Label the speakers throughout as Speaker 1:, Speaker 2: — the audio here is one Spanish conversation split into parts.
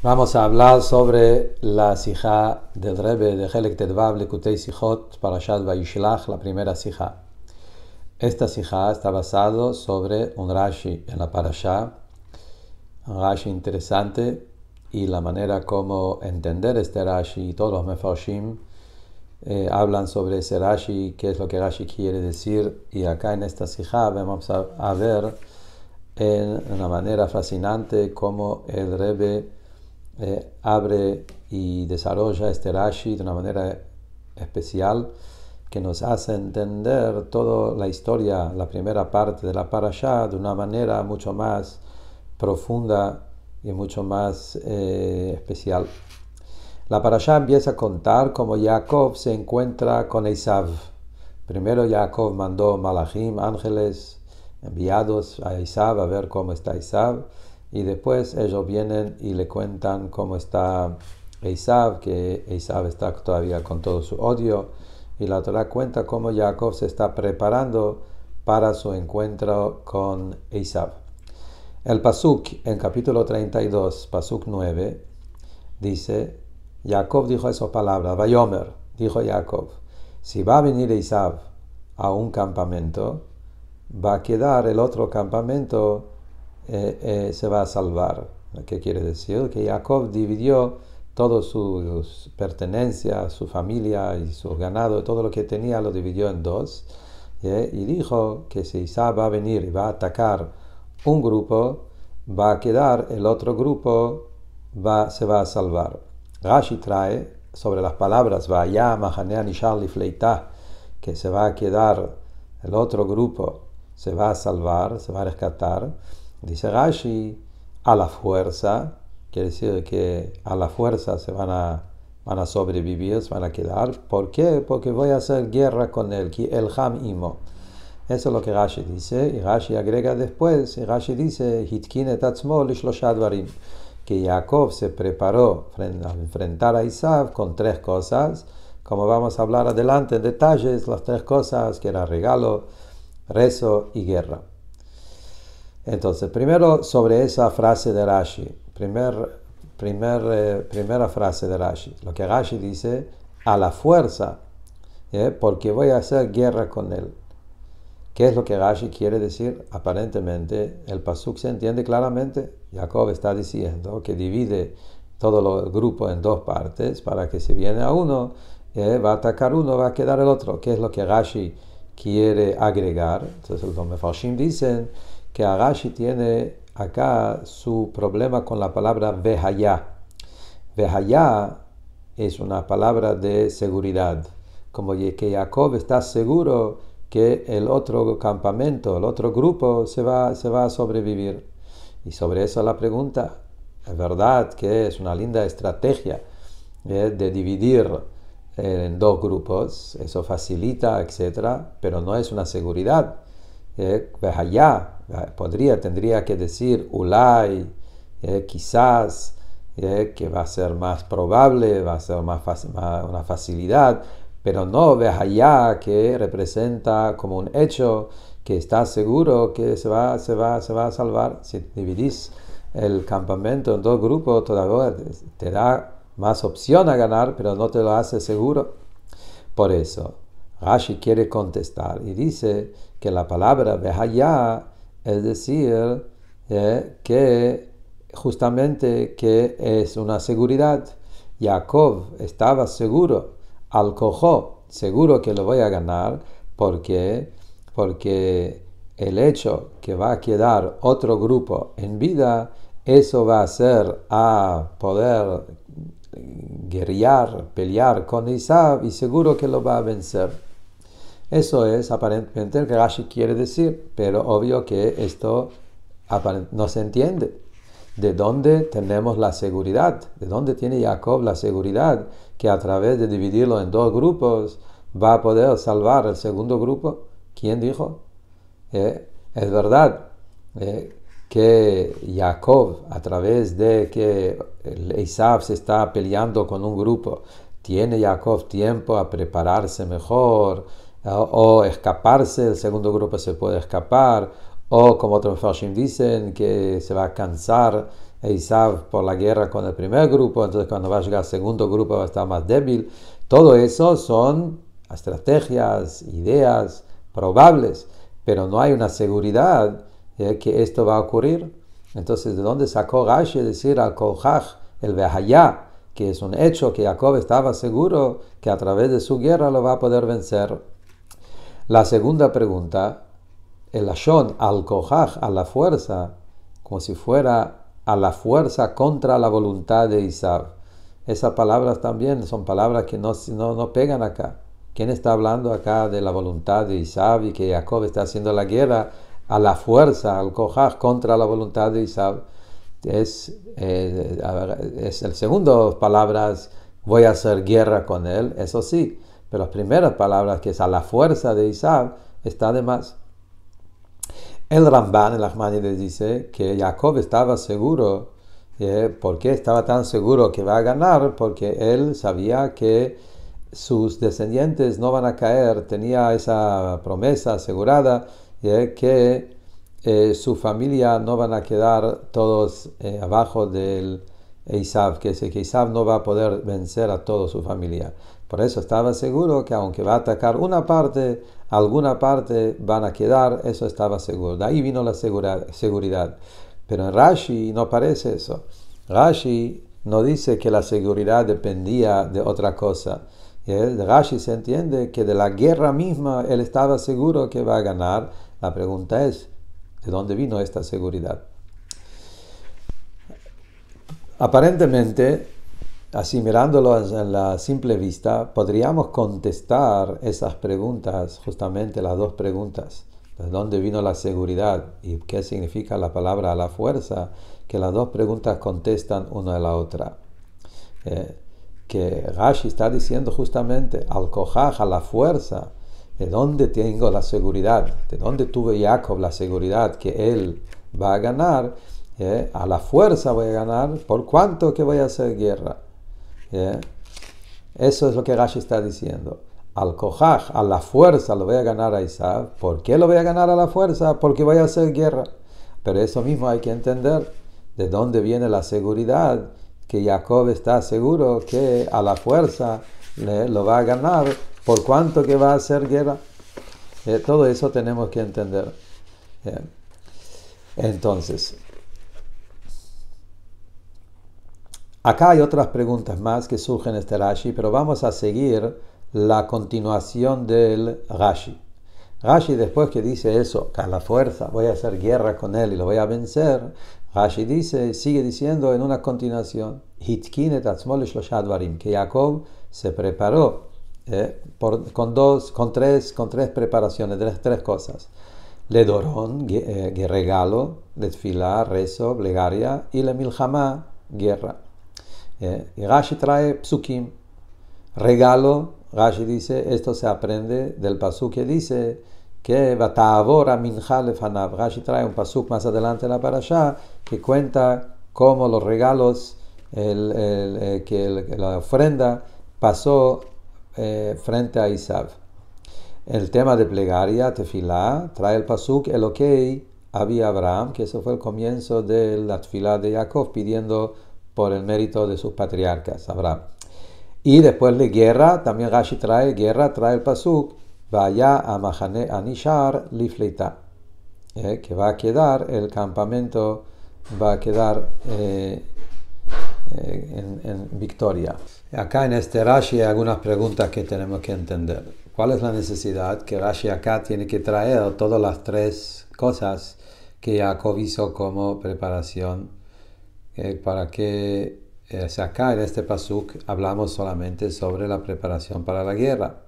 Speaker 1: Vamos a hablar sobre la sija del Rebbe de Helek Tedvav Lekutei Sijot Parashat Vayishlach, la primera sija. Esta sija está basada sobre un Rashi en la Parashá, un Rashi interesante y la manera como entender este Rashi y todos los Mefarshim eh, hablan sobre ese Rashi, qué es lo que Rashi quiere decir y acá en esta sija vamos a, ver en una manera fascinante cómo el Rebbe eh, abre y desarrolla este Rashi de una manera especial que nos hace entender toda la historia, la primera parte de la Parashá, de una manera mucho más profunda y mucho más eh, especial. La Parashá empieza a contar cómo Jacob se encuentra con Esav. Primero Jacob mandó malachim, ángeles enviados a Esav a ver cómo está Esav y después ellos vienen y le cuentan cómo está Isab, que Isab está todavía con todo su odio. Y la Torah cuenta cómo Jacob se está preparando para su encuentro con isab El Pasuk, en capítulo 32, Pasuk 9, dice, Jacob dijo esas palabras, Vayomer, dijo Jacob, si va a venir Isab a un campamento, va a quedar el otro campamento eh, eh, se va a salvar. ¿Qué quiere decir? Que Jacob dividió todas sus pertenencias, su familia y su ganado, todo lo que tenía lo dividió en dos. ¿eh? Y dijo que si Isa va a venir y va a atacar un grupo, va a quedar el otro grupo, va, se va a salvar. Rashi trae sobre las palabras Vaya, y que se va a quedar el otro grupo, se va a salvar, se va a rescatar. Dice Rashi, a la fuerza, quiere decir que a la fuerza se van a, van a sobrevivir, se van a quedar. ¿Por qué? Porque voy a hacer guerra con él, el Ham Eso es lo que Rashi dice, y Rashi agrega después, Rashi dice, que Jacob se preparó a enfrentar a Isaac con tres cosas, como vamos a hablar adelante en detalles, las tres cosas que era regalo, rezo y guerra. Entonces, primero sobre esa frase de Rashi, primer, primer, eh, primera frase de Rashi, lo que Rashi dice, a la fuerza, ¿eh? porque voy a hacer guerra con él. ¿Qué es lo que Rashi quiere decir? Aparentemente, el Pasuk se entiende claramente. Jacob está diciendo que divide todo el grupo en dos partes para que si viene a uno, eh, va a atacar uno, va a quedar el otro. ¿Qué es lo que Rashi quiere agregar? Entonces, los Mefarshim dicen que tiene acá su problema con la palabra vejaya. Vejaya es una palabra de seguridad, como que Jacob está seguro que el otro campamento, el otro grupo se va, se va a sobrevivir. Y sobre eso la pregunta, es verdad que es una linda estrategia eh, de dividir eh, en dos grupos, eso facilita, etcétera, pero no es una seguridad. Eh, Ah, podría, tendría que decir ulay, eh, quizás, eh, que va a ser más probable, va a ser más, fácil... una facilidad, pero no ve allá que representa como un hecho que está seguro que se va, se va, se va a salvar. Si dividís el campamento en dos grupos, todavía te da más opción a ganar, pero no te lo hace seguro. Por eso, Rashi quiere contestar y dice que la palabra Behaya es decir, eh, que justamente que es una seguridad. Jacob estaba seguro, al cojo, seguro que lo voy a ganar, porque porque el hecho que va a quedar otro grupo en vida, eso va a ser a poder guerrear, pelear con Isaac y seguro que lo va a vencer. Eso es aparentemente lo que Rashi quiere decir, pero obvio que esto no se entiende. ¿De dónde tenemos la seguridad? ¿De dónde tiene Jacob la seguridad que a través de dividirlo en dos grupos va a poder salvar el segundo grupo? ¿Quién dijo? Eh, es verdad eh, que Jacob, a través de que Isaac se está peleando con un grupo, tiene Jacob tiempo a prepararse mejor, o escaparse, el segundo grupo se puede escapar, o como otros Farshim dicen, que se va a cansar Esav por la guerra con el primer grupo, entonces cuando va a llegar el segundo grupo va a estar más débil. Todo eso son estrategias, ideas probables, pero no hay una seguridad de que esto va a ocurrir. Entonces, ¿de dónde sacó Gashi decir al Kohaj el Behayá? que es un hecho que Jacob estaba seguro que a través de su guerra lo va a poder vencer. La segunda pregunta, el ashon, al kohaj, a la fuerza, como si fuera a la fuerza contra la voluntad de Isab. Esas palabras también son palabras que no, no, no pegan acá. ¿Quién está hablando acá de la voluntad de Isab y que Jacob está haciendo la guerra a la fuerza, al kohaj, contra la voluntad de Isab? Es, eh, es el segundo palabras, voy a hacer guerra con él, eso sí. Pero las primeras palabras, que es a la fuerza de Isaac, está además. El Ramban, el les dice que Jacob estaba seguro. porque eh, ¿Por qué estaba tan seguro que va a ganar? Porque él sabía que sus descendientes no van a caer. Tenía esa promesa asegurada eh, que eh, su familia no van a quedar todos abajo de Isaac. que, que Isaac no va a poder vencer a toda su familia. Por eso estaba seguro que aunque va a atacar una parte, alguna parte van a quedar, eso estaba seguro. De ahí vino la seguridad. Pero en Rashi no parece eso. Rashi no dice que la seguridad dependía de otra cosa. Eh, Rashi se entiende que de la guerra misma él estaba seguro que va a ganar. La pregunta es, ¿de dónde vino esta seguridad? Aparentemente, mirándolo en la simple vista, podríamos contestar esas preguntas, justamente las dos preguntas. ¿De dónde vino la seguridad y qué significa la palabra a la fuerza? Que las dos preguntas contestan una a la otra. Eh, que Rashi está diciendo justamente al cojaj, a la fuerza, ¿de dónde tengo la seguridad? ¿De dónde tuve Jacob la seguridad que él va a ganar? Eh, a la fuerza voy a ganar, ¿por cuánto que voy a hacer guerra? ¿Eh? Eso es lo que Gashi está diciendo. Al Kohaj, a la fuerza lo voy a ganar a Isaac. ¿Por qué lo voy a ganar a la fuerza? Porque voy a hacer guerra. Pero eso mismo hay que entender de dónde viene la seguridad, que Jacob está seguro que a la fuerza lo va a ganar, por cuánto que va a hacer guerra. Eh, todo eso tenemos que entender. ¿Eh? entonces, Acá hay otras preguntas más que surgen este Rashi, pero vamos a seguir la continuación del Rashi. Rashi después que dice eso, que la fuerza voy a hacer guerra con él y lo voy a vencer, Rashi dice, sigue diciendo en una continuación, que Jacob se preparó eh, con, dos, con, tres, con tres preparaciones, tres, tres cosas. Le dorón, eh, regalo, desfilar, rezo, plegaria, y le miljama, guerra. ¿Eh? Y Rashi trae psukim, regalo. Rashi dice, esto se aprende del pasuk que dice que Batavora Minja Lefanab. Rashi trae un pasuk más adelante en la parasha que cuenta cómo los regalos, el, el, eh, que la ofrenda pasó eh, frente a Isab. El tema de plegaria, tefilá, trae el pasuk ok había Abraham, que eso fue el comienzo de la tefilá de Jacob pidiendo por el mérito de sus patriarcas, Abraham. Y después de guerra, también Rashi trae guerra, trae el pasuk, vaya a Mahane Anishar Lifleita, eh, que va a quedar el campamento, va a quedar eh, eh, en, en, victoria. Acá en este Rashi hay algunas preguntas que tenemos que entender. ¿Cuál es la necesidad que Rashi acá tiene que traer todas las tres cosas que Jacob hizo como preparación eh, para que eh, acá en este pasuk hablamos solamente sobre la preparación para la guerra.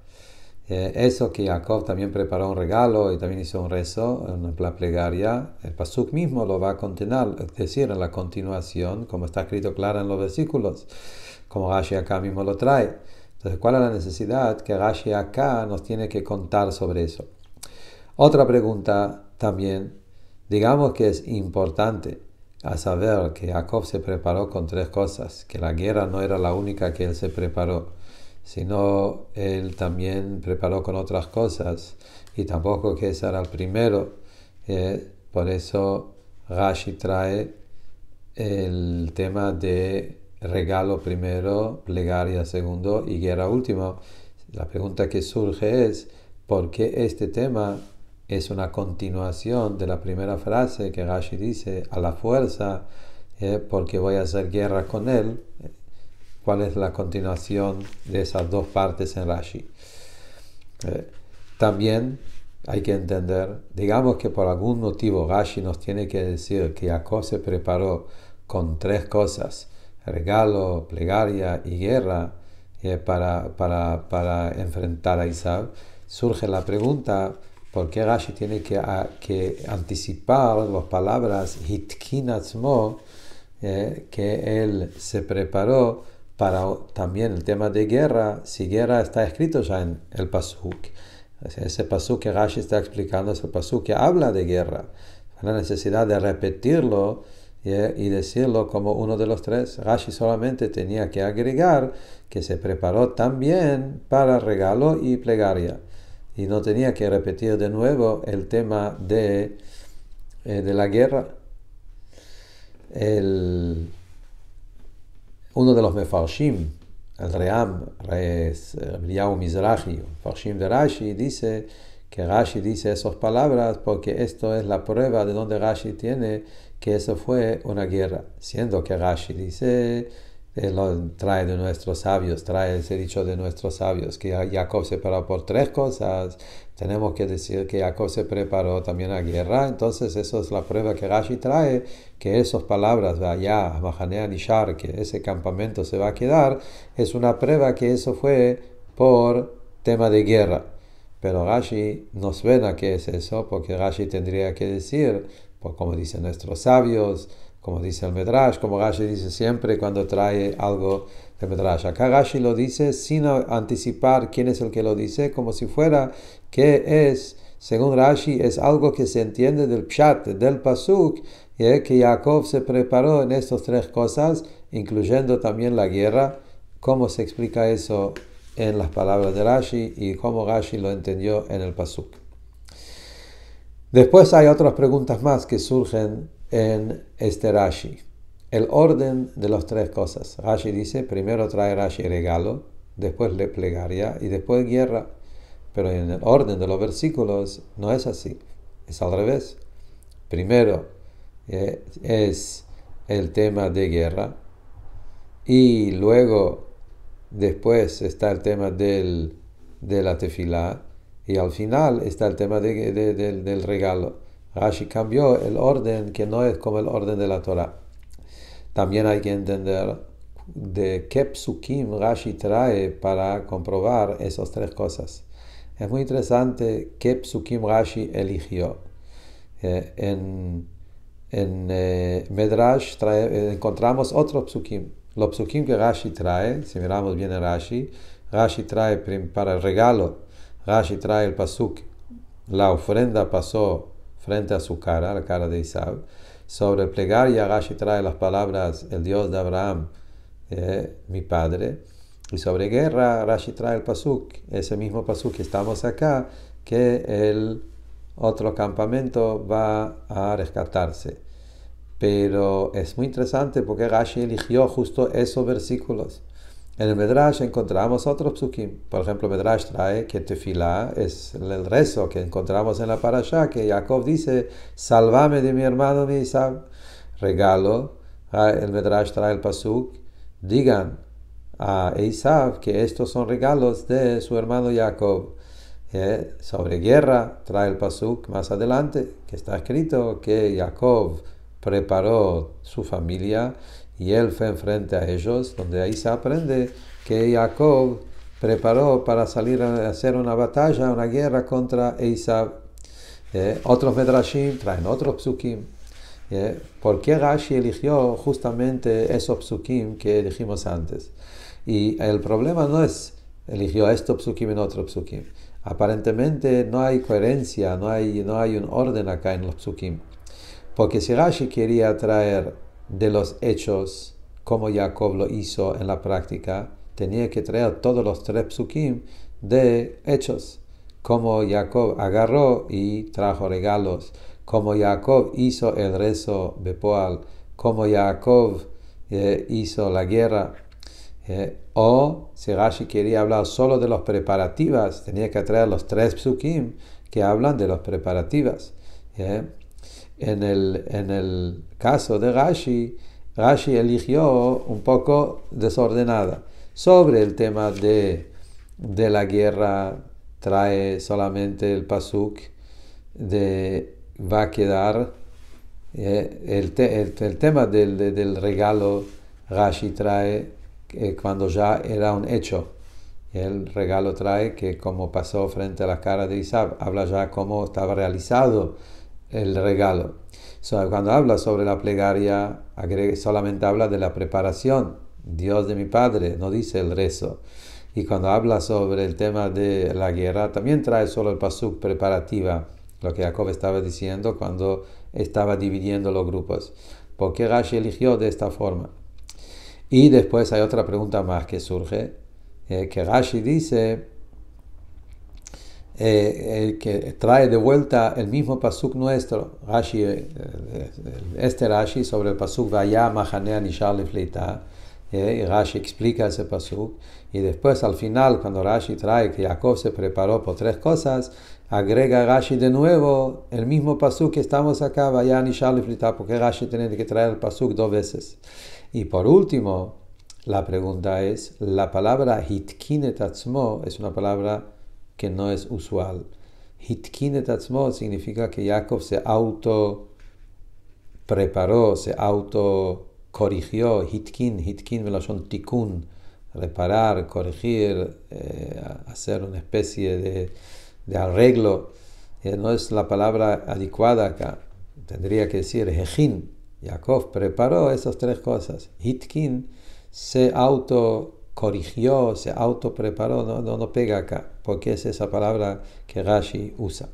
Speaker 1: Eh, eso que Jacob también preparó un regalo y también hizo un rezo, en la plegaria, el pasuk mismo lo va a contener, es decir, en la continuación, como está escrito claro en los versículos, como Rashi acá mismo lo trae. Entonces, ¿cuál es la necesidad que Rashi acá nos tiene que contar sobre eso? Otra pregunta también, digamos que es importante a saber que Jacob se preparó con tres cosas, que la guerra no era la única que él se preparó, sino él también preparó con otras cosas y tampoco que esa era el primero. Eh, por eso Rashi trae el tema de regalo primero, plegaria segundo y guerra último. La pregunta que surge es, ¿por qué este tema es una continuación de la primera frase que Gashi dice, a la fuerza, eh, porque voy a hacer guerra con él. ¿Cuál es la continuación de esas dos partes en Rashi? Eh, también hay que entender, digamos que por algún motivo Gashi nos tiene que decir que Jacob se preparó con tres cosas, regalo, plegaria y guerra, eh, para, para, enfrentar a Isab, surge la pregunta, porque Rashi tiene que, anticipar las palabras Hitkinatzmo, eh, que él se preparó para también el tema de guerra, si guerra está escrito ya en el Pasuk? Ese Pasuk que Rashi está explicando es el Pasuk que habla de guerra. La necesidad de repetirlo eh, y decirlo como uno de los tres. Rashi solamente tenía que agregar que se preparó también para regalo y plegaria y no tenía que repetir de nuevo el tema de, eh, de la guerra. El, uno de los mefarshim, el Ream, eh, Yao Mizrahi, Farshim de Rashi, dice que Rashi dice esas palabras porque esto es la prueba de donde Rashi tiene que eso fue una guerra, siendo que Rashi dice lo trae de nuestros sabios, trae ese dicho de nuestros sabios, que Jacob se preparó por tres cosas. Tenemos que decir que Jacob se preparó también a guerra, entonces eso es la prueba que Gashi trae, que esas palabras, allá, Mahanea Nishar, que ese campamento se va a quedar, es una prueba que eso fue por tema de guerra. Pero Rashi no suena que es eso, porque Gashi tendría que decir, pues como dicen nuestros sabios, como dice el Medrash, como Gashi dice siempre cuando trae algo del Medrash. Acá Gashi lo dice sin anticipar quién es el que lo dice, como si fuera que es, según Rashi, es algo que se entiende del Pshat, del Pasuk, ¿eh? que Jacob se preparó en estas tres cosas, incluyendo también la guerra. ¿Cómo se explica eso en las palabras de Rashi y cómo Gashi lo entendió en el Pasuk? Después hay otras preguntas más que surgen en este Rashi. El orden de las tres cosas. Rashi dice, primero trae Rashi regalo, después le plegaria y después guerra. Pero en el orden de los versículos no es así, es al revés. Primero eh, es el tema de guerra y luego después está el tema del, de la tefilá y al final está el tema del regalo. Rashi cambió el orden que no es como el orden de la Torah. También hay que entender de qué psukim Rashi trae para comprobar esas tres cosas. Es muy interesante qué psukim Rashi eligió. Eh, en, en eh, Medrash eh, encontramos otro psukim. Los psukim que Rashi trae, si miramos bien a Rashi, Rashi trae para el regalo, Rashi trae el pasuk. La ofrenda pasó frente a su cara, la cara de Isaac, Sobre el plegaria, Rashi trae las palabras, el Dios de Abraham, eh, mi padre. Y sobre guerra, Rashi trae el pasuk, ese mismo pasuk que estamos acá, que el otro campamento va a rescatarse. Pero es muy interesante porque Rashi eligió justo esos versículos. En el Medrash encontramos otros psukim. Por ejemplo, Medrash trae que tefilá es el rezo que encontramos en la parasha, que Jacob dice, salvame de mi hermano, mi Isab. Regalo. Ah, el Medrash trae el pasuk, digan a Isab que estos son regalos de su hermano Jacob. Eh, sobre guerra trae el pasuk más adelante, que está escrito que Jacob preparó su familia y él fue enfrente a ellos, donde ahí se aprende que Jacob preparó para salir a hacer una batalla, una guerra contra Esaú. Eh, otros Medrashim traen otros psukim. Eh, ¿Por qué Rashi eligió justamente esos psukim que elegimos antes? Y el problema no es eligió estos psukim en otro psukim. Aparentemente no hay coherencia, no hay, no hay un orden acá en los psukim. Porque si Rashi quería traer de los hechos, como Jacob lo hizo en la práctica, tenía que traer todos los tres psukim de hechos, como Jacob agarró y trajo regalos, como Jacob hizo el rezo de Bepoal, como Jacob eh, hizo la guerra. Eh, o si Rashi quería hablar solo de los preparativas, tenía que traer los tres psukim que hablan de los preparativas. Eh, en el, en el caso de Rashi, Rashi eligió un poco desordenada. Sobre el tema de, de la guerra, trae solamente el pasuk de va a quedar. Eh, el, el, tema del, del, regalo Rashi trae eh, cuando ya era un hecho. El regalo trae que como pasó frente a la cara de Isab, habla ya cómo estaba realizado el regalo. cuando habla sobre la plegaria, solamente habla de la preparación. Dios de mi Padre, no dice el rezo. Y cuando habla sobre el tema de la guerra, también trae solo el pasuk preparativa, lo que Jacob estaba diciendo cuando estaba dividiendo los grupos. ¿Por qué Rashi eligió de esta forma? Y después hay otra pregunta más que surge, eh, que Rashi dice eh, el que trae de vuelta el mismo pasuk nuestro, Rashi, eh, eh, este Rashi sobre el pasuk Vaya Mahanea y Rashi explica ese pasuk, y después al final, cuando Rashi trae que Jacob se preparó por tres cosas, agrega Rashi de nuevo el mismo pasuk que estamos acá, Vaya Nishar Lefleita, porque Rashi tiene que traer el pasuk dos veces. Y por último, la pregunta es, la palabra Hitkinet es una palabra que no es usual. hitkin, significa que Jacob se auto preparó, se auto corrigió. Hitkin, hitkin son tikun, reparar, corregir, eh, hacer una especie de, arreglo. Eh, no es la palabra adecuada acá. Tendría que decir hejin. Jacob preparó esas tres cosas. Hitkin se auto corrigió, se autopreparó, no, no, pega acá, porque es esa palabra que Rashi usa.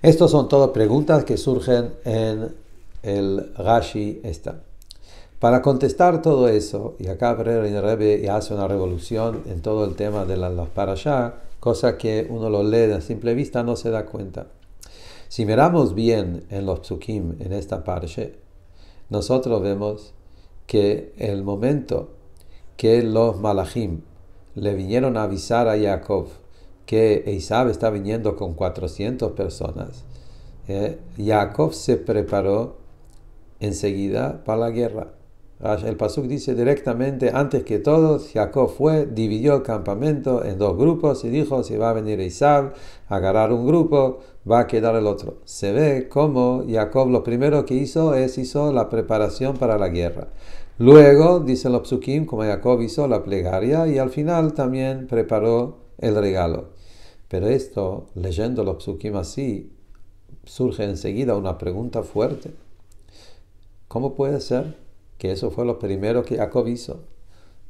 Speaker 1: Estas son todas preguntas que surgen en el Rashi esta. Para contestar todo eso, y acá Rebe rebe hace una revolución en todo el tema de las para allá cosa que uno lo lee a simple vista no se da cuenta. Si miramos bien en los psukim, en esta parche, nosotros vemos que el momento que los malachim le vinieron a avisar a Jacob que Isab está viniendo con 400 personas, eh, Jacob se preparó enseguida para la guerra. El Pasuk dice directamente, antes que todos, Jacob fue, dividió el campamento en dos grupos y dijo, si va a venir Isab, agarrar un grupo, va a quedar el otro. Se ve cómo Jacob lo primero que hizo es hizo la preparación para la guerra. Luego, dice el como Jacob hizo la plegaria y al final también preparó el regalo. Pero esto, leyendo el así, surge enseguida una pregunta fuerte. ¿Cómo puede ser que eso fue lo primero que Jacob hizo?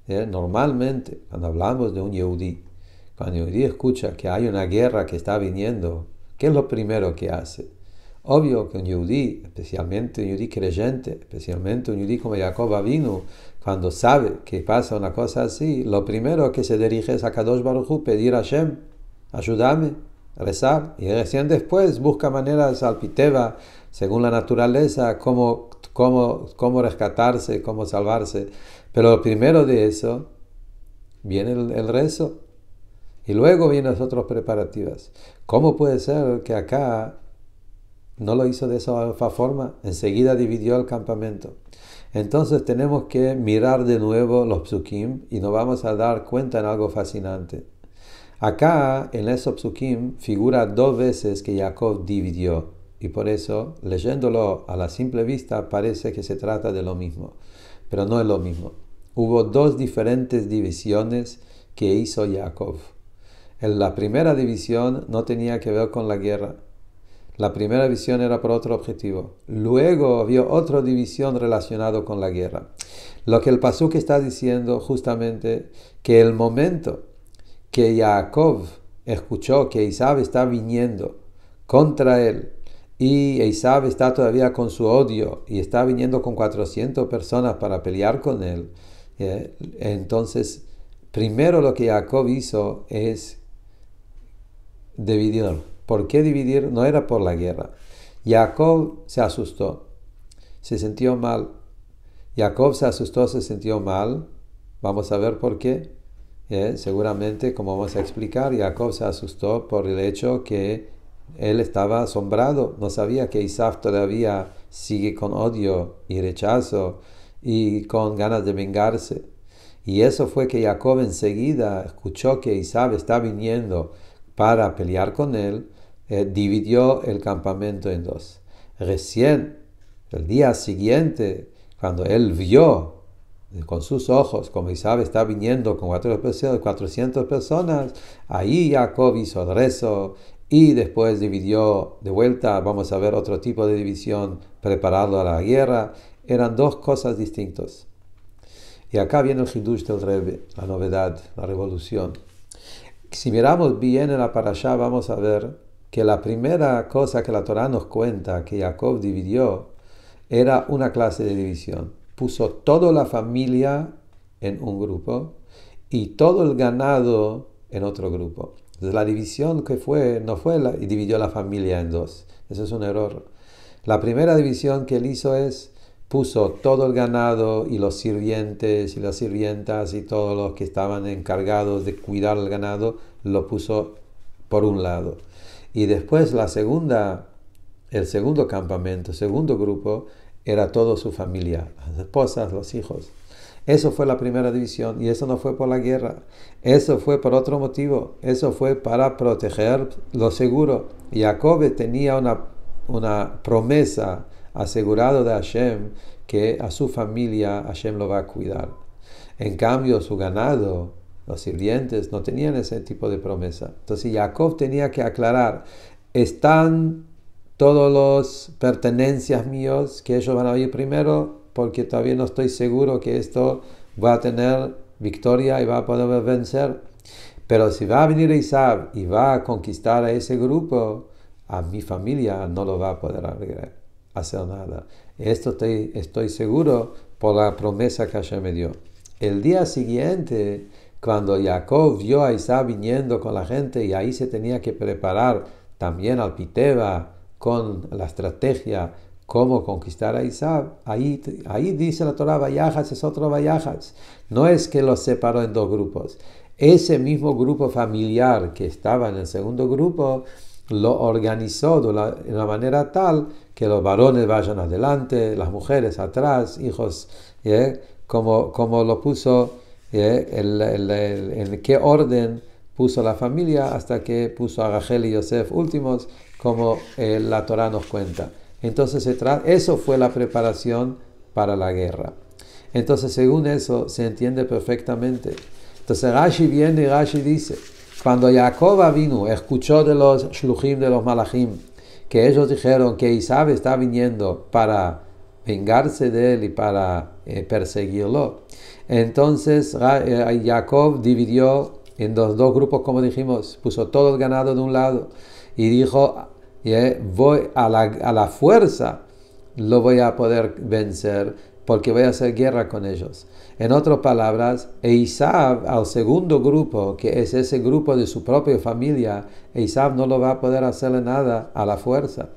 Speaker 1: Eh, normalmente, cuando hablamos de un Yehudi, cuando un Yehudi escucha que hay una guerra que está viniendo, ¿qué es lo primero que hace? Obvio que un yudí, especialmente un yudí creyente, especialmente un yudí como Jacob vino, cuando sabe que pasa una cosa así, lo primero que se dirige es a Kadosh Baruj pedir a Shem, ayúdame, rezar. Y recién después busca maneras alpiteva, según la naturaleza, cómo, cómo, cómo rescatarse, cómo salvarse. Pero primero de eso viene el, el rezo. Y luego vienen las otras preparativas. ¿Cómo puede ser que acá no lo hizo de esa forma, enseguida dividió el campamento. Entonces tenemos que mirar de nuevo los psukim y nos vamos a dar cuenta en algo fascinante. Acá en esos psukim figura dos veces que Jacob dividió y por eso leyéndolo a la simple vista parece que se trata de lo mismo, pero no es lo mismo. Hubo dos diferentes divisiones que hizo Jacob. En la primera división no tenía que ver con la guerra, la primera visión era por otro objetivo. Luego vio otra división relacionada con la guerra. Lo que el Pasuk está diciendo justamente que el momento que Jacob escuchó que Isaac está viniendo contra él y Isaac está todavía con su odio y está viniendo con 400 personas para pelear con él, eh, entonces primero lo que Jacob hizo es dividirlo. ¿Por qué dividir? No era por la guerra. Jacob se asustó, se sintió mal. Jacob se asustó, se sintió mal. Vamos a ver por qué. Eh, seguramente, como vamos a explicar, Jacob se asustó por el hecho que él estaba asombrado, no sabía que Isaac todavía sigue con odio y rechazo y con ganas de vengarse. Y eso fue que Jacob enseguida escuchó que Isaac está viniendo para pelear con él eh, dividió el campamento en dos. Recién, el día siguiente, cuando él vio eh, con sus ojos, como Isabel está viniendo con 400 personas, ahí Jacob hizo el rezo y después dividió de vuelta, vamos a ver otro tipo de división, preparado a la guerra. Eran dos cosas distintas. Y acá viene el hidush del Rebbe, la novedad, la revolución. Si miramos bien en la vamos a ver que la primera cosa que la Torá nos cuenta que Jacob dividió era una clase de división. Puso toda la familia en un grupo y todo el ganado en otro grupo. la división que fue, no fue, la, y dividió la familia en dos. Eso es un error. La primera división que él hizo es, puso todo el ganado y los sirvientes y las sirvientas y todos los que estaban encargados de cuidar el ganado, lo puso por un lado. Y después la segunda, el segundo campamento, segundo grupo, era toda su familia, las esposas, los hijos. Eso fue la primera división y eso no fue por la guerra, eso fue por otro motivo, eso fue para proteger lo seguro. Jacob tenía una, una promesa asegurada de Hashem que a su familia Hashem lo va a cuidar. En cambio, su ganado, los sirvientes no tenían ese tipo de promesa. Entonces Jacob tenía que aclarar, están todos los pertenencias míos que ellos van a oír primero porque todavía no estoy seguro que esto va a tener victoria y va a poder vencer. Pero si va a venir Isaac y va a conquistar a ese grupo, a mi familia no lo va a poder hacer nada. Esto estoy, seguro por la promesa que ella me dio. El día siguiente cuando Jacob vio a Isaac viniendo con la gente y ahí se tenía que preparar también al Piteba con la estrategia cómo conquistar a Isaac, ahí, ahí dice la Torah, Vayajas es otro Vayajas. No es que los separó en dos grupos. Ese mismo grupo familiar que estaba en el segundo grupo lo organizó de una, manera tal que los varones vayan adelante, las mujeres atrás, hijos, ¿eh? como, como lo puso ¿Eh? el, en qué orden puso la familia hasta que puso a Rachel y Yosef últimos, como eh, la Torá nos cuenta. Entonces eso fue la preparación para la guerra. Entonces según eso se entiende perfectamente. Entonces Rashi viene y Rashi dice, cuando Jacob vino, escuchó de los shluchim, de los malachim, que ellos dijeron que Isab está viniendo para vengarse de él y para eh, perseguirlo. Entonces eh, Jacob dividió en dos grupos, como dijimos, puso todo el ganado de un lado y dijo, eh, voy a la, fuerza, lo voy a poder vencer porque voy a hacer guerra con ellos. En otras palabras, Eisab al segundo grupo, que es ese grupo de su propia familia, Eisab no lo va a poder hacerle nada a la fuerza.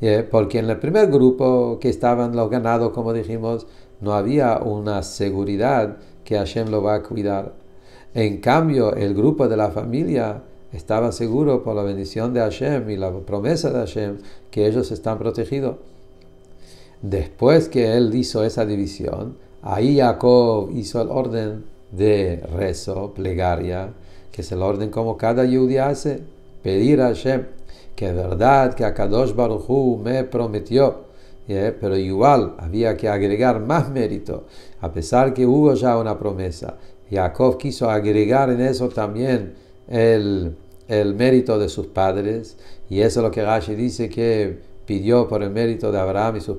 Speaker 1: Eh, porque en el primer grupo que estaban los ganados, como dijimos, no había una seguridad que Hashem lo va a cuidar. En cambio, el grupo de la familia estaba seguro por la bendición de Hashem y la promesa de Hashem que ellos están protegidos. Después que él hizo esa división, ahí Jacob hizo el orden de rezo, plegaria, que es el orden como cada yudí hace, pedir a Hashem que es verdad que Akadosh Baruj Hu me prometió ¿Eh? pero igual había que agregar más mérito, a pesar que hubo ya una promesa. Jacob quiso agregar en eso también el, el mérito de sus padres, y eso es lo que Rashi dice que pidió por el mérito de Abraham y, sus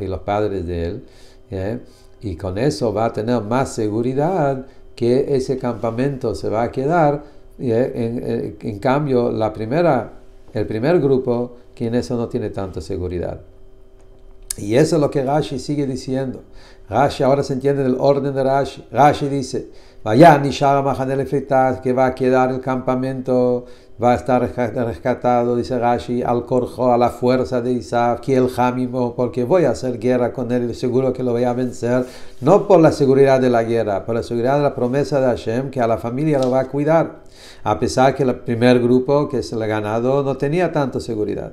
Speaker 1: y los padres de él. ¿eh? Y con eso va a tener más seguridad que ese campamento se va a quedar. ¿eh? En, cambio, la primera, el primer grupo, que eso no tiene tanta seguridad. Y eso es lo que Rashi sigue diciendo. Rashi ahora se entiende del orden de Rashi. Rashi dice, vaya Nishara Mahanel que va a quedar el campamento, va a estar rescatado, dice Rashi, al corjo, a la fuerza de Isaac, que el Jamimo, porque voy a hacer guerra con él y seguro que lo voy a vencer, no por la seguridad de la guerra, por la seguridad de la promesa de Hashem, que a la familia lo va a cuidar, a pesar que el primer grupo, que es el ganado, no tenía tanta seguridad.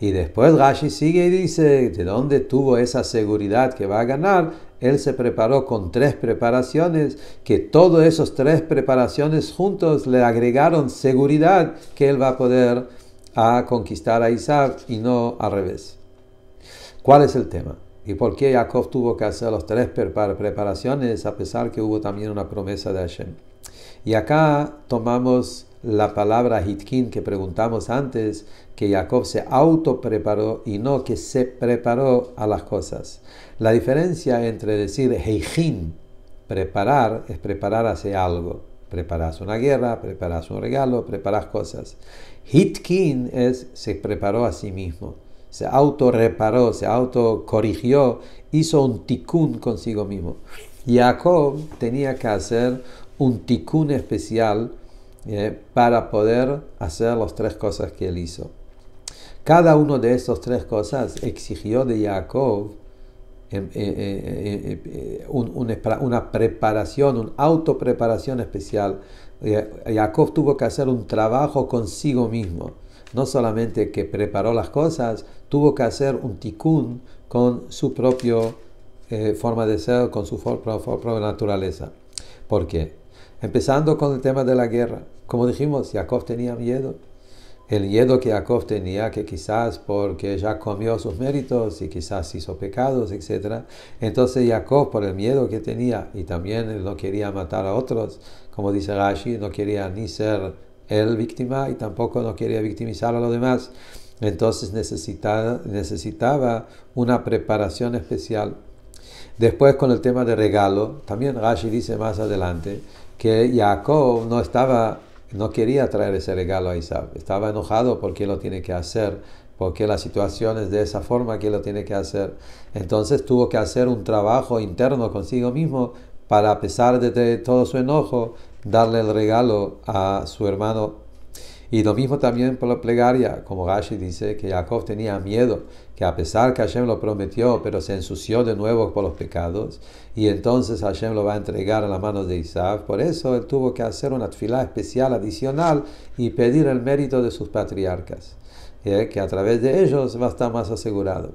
Speaker 1: Y después Rashi sigue y dice, ¿de dónde tuvo esa seguridad que va a ganar? Él se preparó con tres preparaciones, que todas esas tres preparaciones juntos le agregaron seguridad que él va a poder a conquistar a Isaac y no al revés. ¿Cuál es el tema? ¿Y por qué Jacob tuvo que hacer las tres preparaciones a pesar que hubo también una promesa de Hashem? Y acá tomamos la palabra Hitkin que preguntamos antes, que Jacob se auto preparó y no que se preparó a las cosas. La diferencia entre decir Heijin, preparar, es preparar hacia algo. Preparas una guerra, preparas un regalo, preparas cosas. Hitkin es se preparó a sí mismo, se reparó, se auto corrigió, hizo un tikkun consigo mismo. Jacob tenía que hacer un tikkun especial eh, para poder hacer las tres cosas que él hizo. Cada una de estas tres cosas exigió de Jacob em, eh, eh, una preparación, una autopreparación especial. Jacob tuvo que hacer un trabajo consigo mismo. No solamente que preparó las cosas, tuvo que hacer un tikkun con su propio forma de ser, con su propia naturaleza. ¿Por qué? Empezando con el tema de la guerra. Como dijimos, Jacob tenía miedo. El miedo que Jacob tenía, que quizás porque ya comió sus méritos y quizás hizo pecados, etc. Entonces Jacob, por el miedo que tenía, y también él no quería matar a otros, como dice Rashi, no quería ni ser él víctima y tampoco no quería victimizar a los demás. Entonces necesitaba, necesitaba una preparación especial. Después con el tema de regalo, también Rashi dice más adelante que Jacob no estaba no quería traer ese regalo a Isaac. Estaba enojado porque lo tiene que hacer, porque la situación es de esa forma que lo tiene que hacer. Entonces tuvo que hacer un trabajo interno consigo mismo para, a pesar de todo su enojo, darle el regalo a su hermano y lo mismo también por la plegaria, como Gashi dice que Jacob tenía miedo, que a pesar que Hashem lo prometió, pero se ensució de nuevo por los pecados, y entonces Hashem lo va a entregar a las manos de Isaac. Por eso él tuvo que hacer una fila especial adicional y pedir el mérito de sus patriarcas eh, que a través de ellos va a estar más asegurado.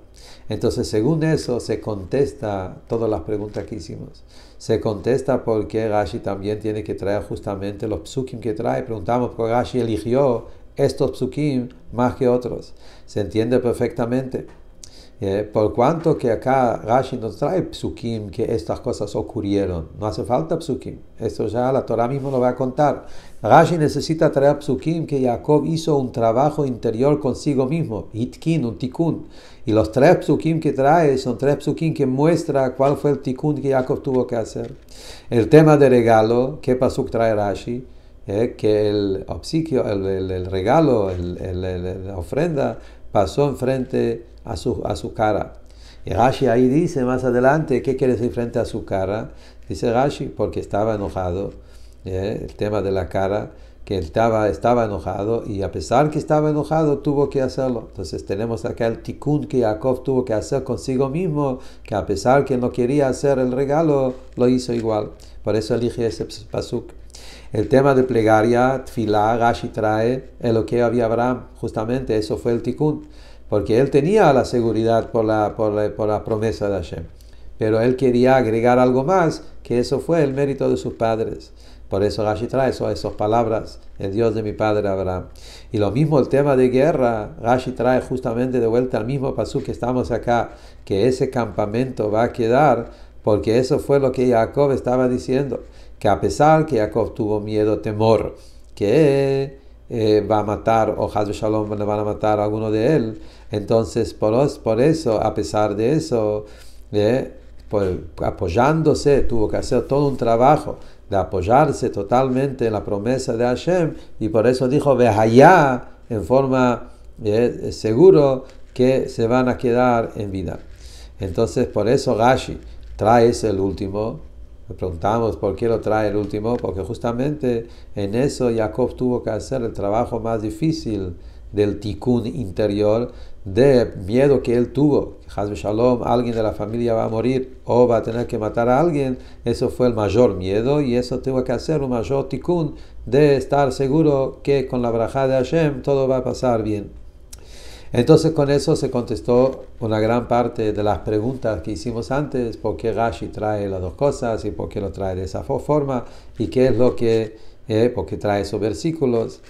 Speaker 1: Entonces, según eso, se contesta todas las preguntas que hicimos. Se contesta porque Rashi también tiene que traer justamente los psukim que trae. Preguntamos por Rashi eligió estos psukim más que otros. Se entiende perfectamente. Eh, por cuanto que acá Rashi nos trae psukim que estas cosas ocurrieron, no hace falta psukim, esto ya la Torah mismo lo va a contar. Rashi necesita traer psukim que Jacob hizo un trabajo interior consigo mismo, itkin, un tikkun, y los tres psukim que trae son tres psukim que muestra cuál fue el tikkun que Jacob tuvo que hacer. El tema de regalo, ¿qué que trae Rashi? Eh, que el obsequio, el, regalo, la ofrenda pasó enfrente a su, a su cara. Y Rashi ahí dice más adelante, ¿qué quiere decir frente a su cara? Dice Rashi, porque estaba enojado, eh, el tema de la cara que estaba, estaba enojado y a pesar que estaba enojado tuvo que hacerlo. Entonces tenemos acá el tikkun que Jacob tuvo que hacer consigo mismo, que a pesar que no quería hacer el regalo, lo hizo igual. Por eso elige ese pasuk. El tema de plegaria, tfilá, Gashitrae, trae lo que había Abraham, justamente eso fue el tikkun, porque él tenía la seguridad por la, por por la promesa de Hashem, pero él quería agregar algo más, que eso fue el mérito de sus padres. Por eso Rashi trae eso, esas palabras, el Dios de mi padre Abraham. Y lo mismo el tema de guerra, Rashi trae justamente de vuelta al mismo pasú que estamos acá, que ese campamento va a quedar, porque eso fue lo que Jacob estaba diciendo, que a pesar que Jacob tuvo miedo, temor, que eh, va a matar, o Hazbe Shalom le van a matar a alguno de él, entonces por, por eso, a pesar de eso, eh, apoyándose, tuvo que hacer todo un trabajo de apoyarse totalmente en la promesa de Hashem, y por eso dijo, allá en forma eh, eh, seguro que se van a quedar en vida. Entonces, por eso Gashi trae el último. preguntamos por qué lo trae el último, porque justamente en eso Jacob tuvo que hacer el trabajo más difícil del tikkun interior, de miedo que él tuvo, que Shalom, alguien de la familia va a morir o va a tener que matar a alguien, eso fue el mayor miedo y eso tuvo que hacer un mayor tikkun de estar seguro que con la braja de Hashem todo va a pasar bien. Entonces con eso se contestó una gran parte de las preguntas que hicimos antes, por qué Rashi trae las dos cosas y por qué lo trae de esa forma y qué es lo que, eh, por qué trae esos versículos.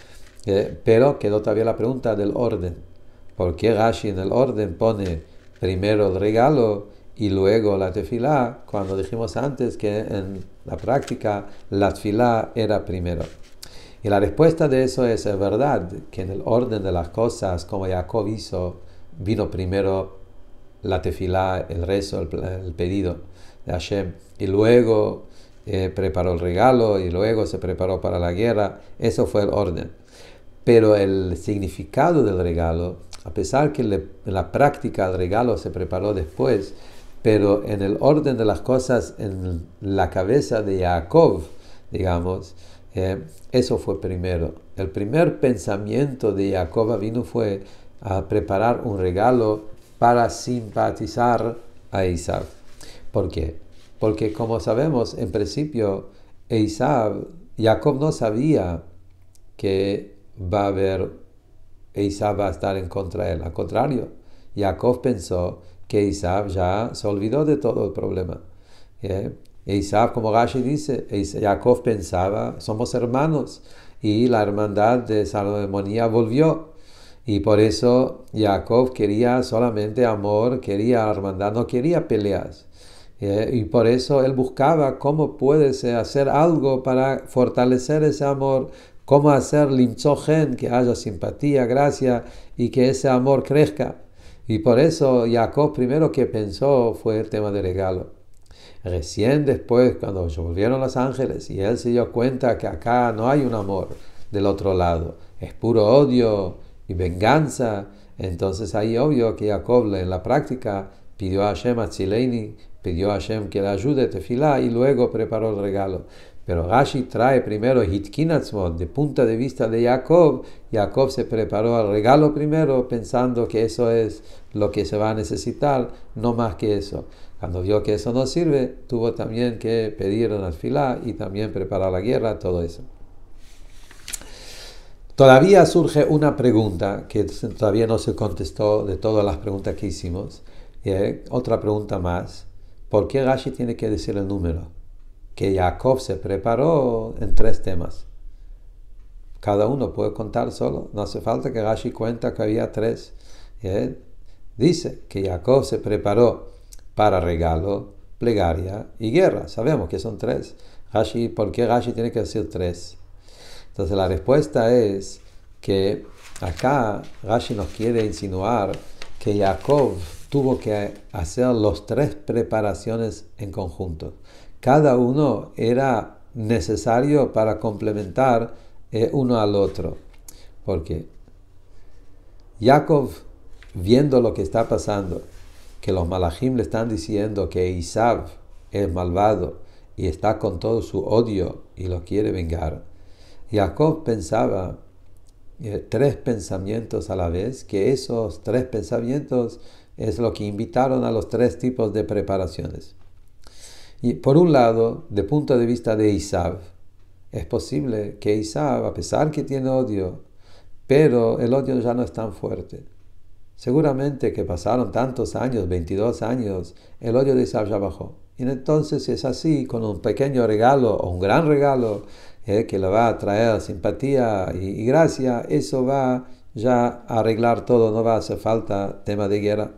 Speaker 1: Eh, pero quedó todavía la pregunta del orden. ¿Por qué Rashi en el orden pone primero el regalo y luego la tefilá? Cuando dijimos antes que en la práctica la tefilá era primero. Y la respuesta de eso es, verdad que en el orden de las cosas, como Jacob hizo, vino primero la tefilá, el rezo, el, pedido de Hashem, y luego eh, preparó el regalo, y luego se preparó para la guerra. Eso fue el orden. Pero el significado del regalo, a pesar que la práctica del regalo se preparó después, pero en el orden de las cosas, en la cabeza de Jacob, digamos, eh, eso fue primero. El primer pensamiento de Jacob vino fue a preparar un regalo para simpatizar a Isaac. ¿Por qué? Porque como sabemos, en principio, Isaac, Jacob no sabía que va a haber, Isaac va a estar en contra de él. Al contrario, Jacob pensó que Isaac ya se olvidó de todo el problema. Isaac, ¿Eh? como Gashi dice, Jacob pensaba, somos hermanos, y la hermandad de Salomonía volvió. Y por eso Jacob quería solamente amor, quería hermandad, no quería peleas. ¿Eh? y por eso él buscaba cómo puede hacer algo para fortalecer ese amor, ¿Cómo hacer limzogen, que haya simpatía, gracia y que ese amor crezca? Y por eso Jacob primero que pensó fue el tema del regalo. Recién después, cuando volvieron los ángeles y él se dio cuenta que acá no hay un amor del otro lado, es puro odio y venganza, entonces ahí obvio que Jacob en la práctica pidió a Hashem a Tzileini, pidió a Hashem que le ayude a Tefila y luego preparó el regalo. Pero Gashi trae primero Hitkinatzmon, de punto de vista de Jacob. Jacob se preparó al regalo primero pensando que eso es lo que se va a necesitar, no más que eso. Cuando vio que eso no sirve, tuvo también que pedir una fila y también preparar la guerra, todo eso. Todavía surge una pregunta que todavía no se contestó de todas las preguntas que hicimos. Eh, otra pregunta más. ¿Por qué Gashi tiene que decir el número? que Jacob se preparó en tres temas. Cada uno puede contar solo, no hace falta que Rashi cuenta que había tres. Eh, dice que Jacob se preparó para regalo, plegaria y guerra. Sabemos que son tres. ¿Por qué tiene que decir tres? Entonces la respuesta es que acá Gashi nos quiere insinuar que Jacob tuvo que hacer las tres preparaciones en conjunto. Cada uno era necesario para complementar eh, uno al otro. Porque Jacob, viendo lo que está pasando, que los malajim le están diciendo que Isab es malvado y está con todo su odio y lo quiere vengar, Jacob pensaba eh, tres pensamientos a la vez, que esos tres pensamientos es lo que invitaron a los tres tipos de preparaciones. Y por un lado, de punto de vista de Isab, es posible que Isab, a pesar que tiene odio, pero el odio ya no es tan fuerte. Seguramente que pasaron tantos años, 22 años, el odio de Isab ya bajó. Y entonces, si es así, con un pequeño regalo o un gran regalo eh, que le va a traer simpatía y, y gracia, eso va ya a arreglar todo, no va a hacer falta tema de guerra.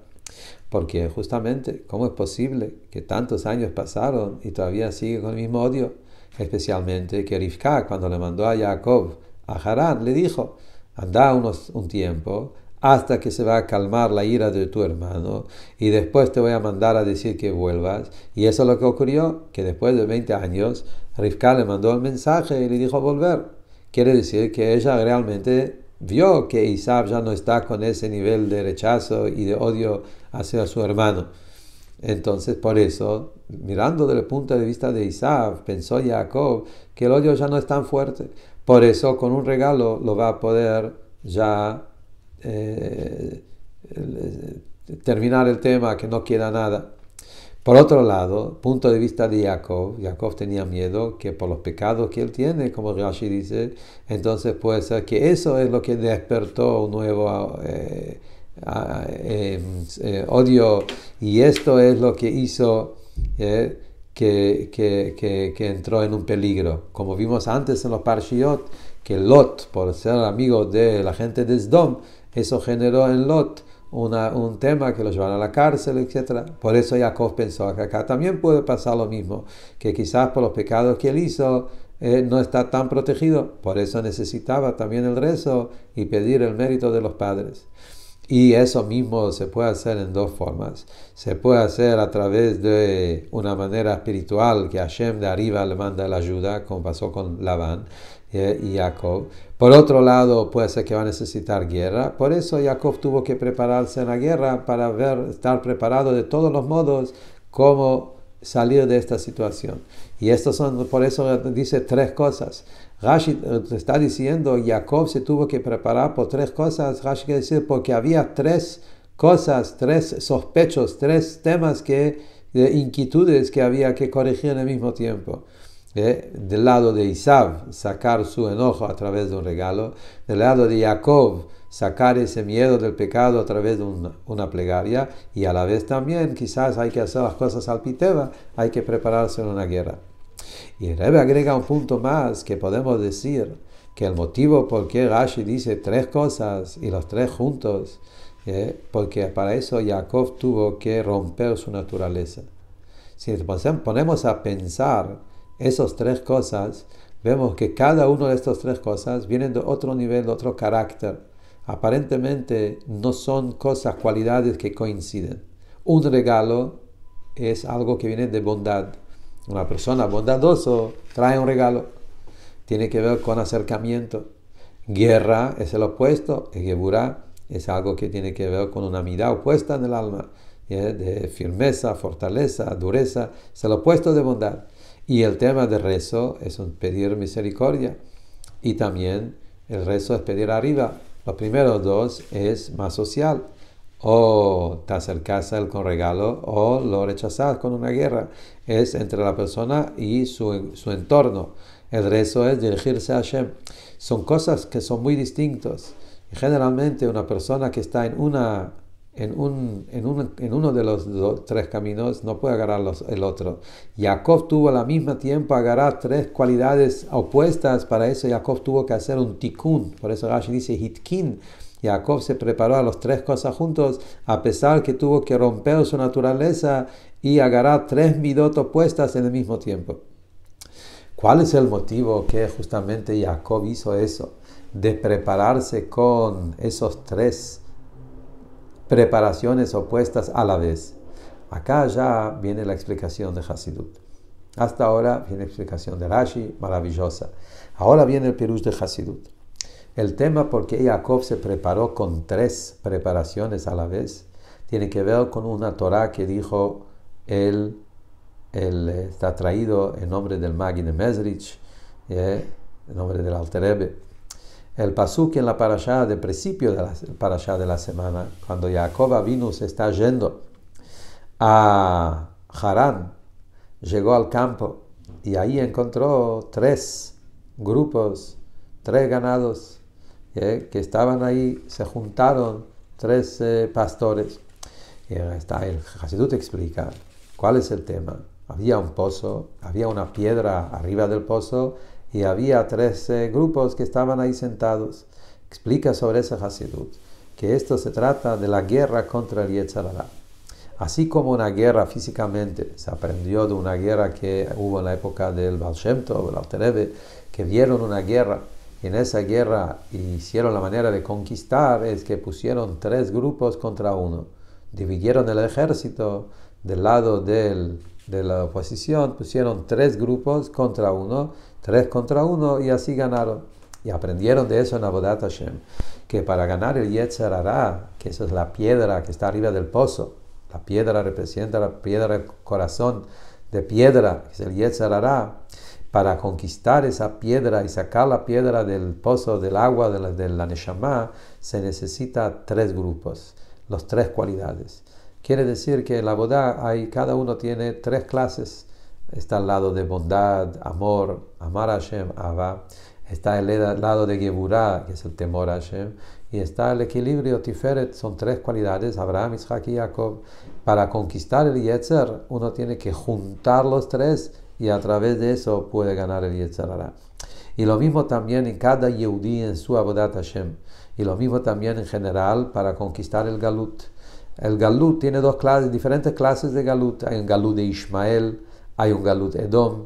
Speaker 1: Porque justamente, ¿cómo es posible que tantos años pasaron y todavía sigue con el mismo odio? Especialmente que Rifka cuando le mandó a Jacob a Harán, le dijo, anda unos, un tiempo hasta que se va a calmar la ira de tu hermano y después te voy a mandar a decir que vuelvas. Y eso es lo que ocurrió, que después de 20 años Rifka le mandó el mensaje y le dijo volver. Quiere decir que ella realmente vio que Isaac ya no está con ese nivel de rechazo y de odio hacia su hermano. Entonces, por eso, mirando desde el punto de vista de Isaac, pensó Jacob que el odio ya no es tan fuerte. Por eso, con un regalo lo va a poder ya eh, terminar el tema, que no queda nada. Por otro lado, punto de vista de Jacob, Jacob tenía miedo que por los pecados que él tiene, como Rashi dice, entonces puede ser que eso es lo que despertó un nuevo eh, Ah, eh, eh, odio y esto es lo que hizo eh, que, entró en un peligro. Como vimos antes en los Parshiot, que Lot, por ser amigo de la gente de Sdom, eso generó en Lot un tema que lo llevaron a la cárcel, etc. Por eso Jacob pensó que acá también puede pasar lo mismo, que quizás por los pecados que él hizo no está tan protegido. Por eso necesitaba también el rezo y pedir el mérito de los padres. Y eso mismo se puede hacer en dos formas. Se puede hacer a través de una manera espiritual que Hashem de arriba le manda la ayuda, como pasó con Labán eh, y Jacob. Por otro lado, puede ser que va a necesitar guerra. Por eso Jacob tuvo que prepararse en la guerra para ver, estar preparado de todos los modos cómo salir de esta situación. Y son, por eso dice tres cosas. Rashi eh, está diciendo, Jacob se tuvo que preparar por tres cosas. Rashi quiere decir, porque había tres cosas, tres sospechos, tres temas de inquietudes que había que corregir en el mismo tiempo. Eh, del lado de Isab, sacar su enojo a través de un regalo. Del lado de Jacob, sacar ese miedo del pecado a través de una, plegaria. Y a la vez también, quizás hay que hacer las cosas al piteva, hay que prepararse en una guerra. Y el Rebbe agrega un punto más que podemos decir que el motivo por qué Gashi dice tres cosas y los tres juntos, eh, porque para eso Jacob tuvo que romper su naturaleza. Si nos ponemos a pensar esas tres cosas, vemos que cada una de estas tres cosas vienen de otro nivel, de otro carácter. Aparentemente no son cosas, cualidades que coinciden. Un regalo es algo que viene de bondad una persona bondadoso trae un regalo. Tiene que ver con acercamiento. Guerra es el opuesto. Geburá es algo que tiene que ver con una mirada opuesta en el alma. De firmeza, fortaleza, dureza. Es el opuesto de bondad. Y el tema de rezo es un pedir misericordia. Y también el rezo es pedir arriba. Los primeros dos es más social. O te acercas a él con regalo o lo rechazas con una guerra. Es entre la persona y su, entorno. El rezo es dirigirse a Hashem. Son cosas que son muy distintas. Generalmente una persona que está en una en, uno de los tres caminos, no puede agarrar el otro. Jacob tuvo al mismo tiempo agarrar tres cualidades opuestas, para eso Jacob tuvo que hacer un tikkun, por eso Hashem dice hitkin, Jacob se preparó a los tres cosas juntos, a pesar que tuvo que romper su naturaleza y agarrar tres midot opuestas en el mismo tiempo. ¿Cuál es el motivo que justamente Jacob hizo eso? De prepararse con esos tres preparaciones opuestas a la vez. Acá ya viene la explicación de Hasidut. Hasta ahora viene la explicación de Rashi, maravillosa. Ahora viene el perú de Hasidut. El tema por qué Jacob se preparó con tres preparaciones a la vez tiene que ver con una Torá que dijo él, él está traído en nombre del Magi de Mesrich, eh, en nombre del Alterebe. El que en la parashá de principio de la parashá de la semana, cuando Jacob vino se está yendo a Harán, llegó al campo y ahí encontró tres grupos, tres ganados ¿eh? que estaban ahí, se juntaron tres pastores. Y está el Hasidut explica cuál es el tema. Había un pozo, había una piedra arriba del pozo y había tres grupos que estaban ahí sentados. Explica sobre ese Hasidut que esto se trata de la guerra contra el Yetzirah. Así como una guerra físicamente, se aprendió de una guerra que hubo en la época del Baal Shem Tov, que vieron una guerra en esa guerra hicieron la manera de conquistar es que pusieron tres grupos contra uno. Dividieron el ejército del lado de la oposición, pusieron tres grupos contra uno, tres contra uno y así ganaron. Y aprendieron de eso en Hashem, que para ganar el Yetzer que esa es la piedra que está arriba del pozo, la piedra representa la piedra del corazón de piedra, que es el Yetzer para conquistar esa piedra y sacar la piedra del pozo del agua de la, de se necesita tres grupos, las tres cualidades. Quiere decir que en la boda hay, cada uno tiene tres clases. Está el lado de bondad, amor, amar a Hashem, Abba. Está el lado de Geburah, que es el temor a Hashem. Y está el equilibrio, Tiferet, son tres cualidades, Abraham, Isaac y Jacob. Para conquistar el Yetzer, uno tiene que juntar los tres y a través de eso puede ganar el Yetzirah. Y lo mismo también en cada Yehudi en su Abodat Hashem. Y lo mismo también en general para conquistar el Galut. El Galut tiene dos clases, diferentes clases de Galut. Hay un Galut de Ismael, hay un Galut Edom.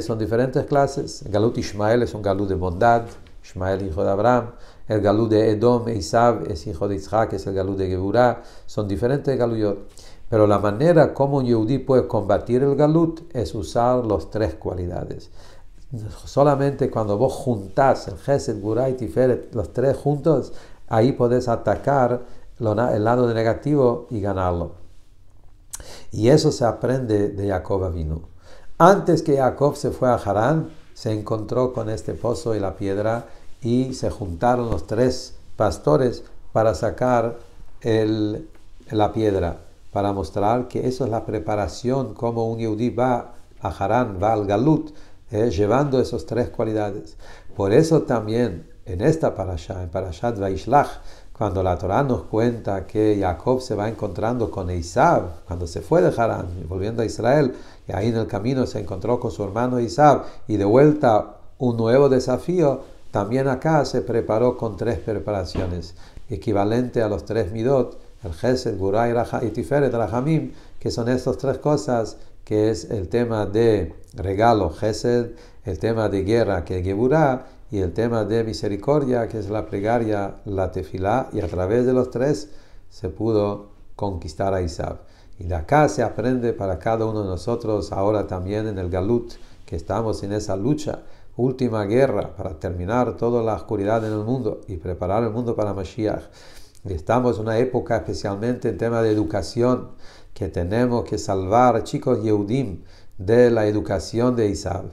Speaker 1: Son diferentes clases. El Galut Ismael es un Galut de bondad. Ismael, hijo de Abraham. El Galut de Edom, Isab, es hijo de Isaac, es el Galut de Geburah. Son diferentes Galut. Pero la manera como un yudí puede combatir el galut es usar las tres cualidades. Solamente cuando vos juntás el Gesed, Gurá y Feret, los tres juntos, ahí podés atacar el lado negativo y ganarlo. Y eso se aprende de Jacob Avinu. Antes que Jacob se fue a Harán, se encontró con este pozo y la piedra y se juntaron los tres pastores para sacar la piedra para mostrar que eso es la preparación, como un yudí va a Harán, va al Galut, eh, llevando esas tres cualidades. Por eso también en esta parasha, en Parashat Vaishlach, cuando la Torá nos cuenta que Jacob se va encontrando con Isab, cuando se fue de Harán, volviendo a Israel, y ahí en el camino se encontró con su hermano Isab, y de vuelta un nuevo desafío, también acá se preparó con tres preparaciones, equivalente a los tres midot el Gesed, Gurá y, Tiferet, Rahamim, que son estas tres cosas, que es el tema de regalo, Gesed, el tema de guerra, que es Geburá, y el tema de misericordia, que es la plegaria, la tefilá, y a través de los tres se pudo conquistar a Isab. Y de acá se aprende para cada uno de nosotros, ahora también en el Galut, que estamos en esa lucha, última guerra, para terminar toda la oscuridad en el mundo y preparar el mundo para Mashiach. Estamos en una época especialmente en tema de educación que tenemos que salvar chicos Yehudim de la educación de Isab.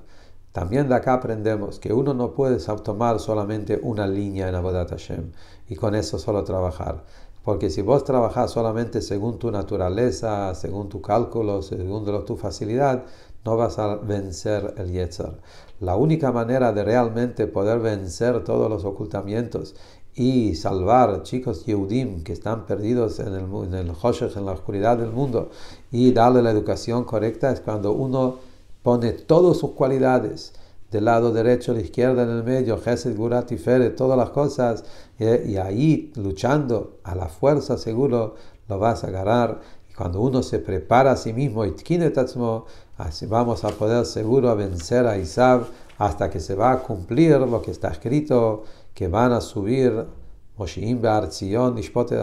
Speaker 1: También de acá aprendemos que uno no puede tomar solamente una línea en Abodat Hashem y con eso solo trabajar. Porque si vos trabajás solamente según tu naturaleza, según tu cálculo, según tu facilidad, no vas a vencer el Yetzer. La única manera de realmente poder vencer todos los ocultamientos y salvar chicos Yehudim que están perdidos en el, en el en la oscuridad del mundo, y darle la educación correcta, es cuando uno pone todas sus cualidades del lado derecho, a la izquierda, en el medio, Gesed, Gurat y Fere, todas las cosas, y ahí luchando a la fuerza seguro lo vas a agarrar. Y cuando uno se prepara a sí mismo, así vamos a poder seguro a vencer a Isab hasta que se va a cumplir lo que está escrito que van a subir Moshiim Bearzion, Ishpote,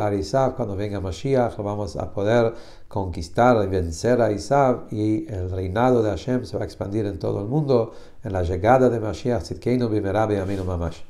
Speaker 1: cuando venga Mashiach, vamos a poder conquistar y vencer a Isab y el reinado de Hashem se va a expandir en todo el mundo en la llegada de Mashiach, Tzidkeinu Bimerabe Aminu Mamash.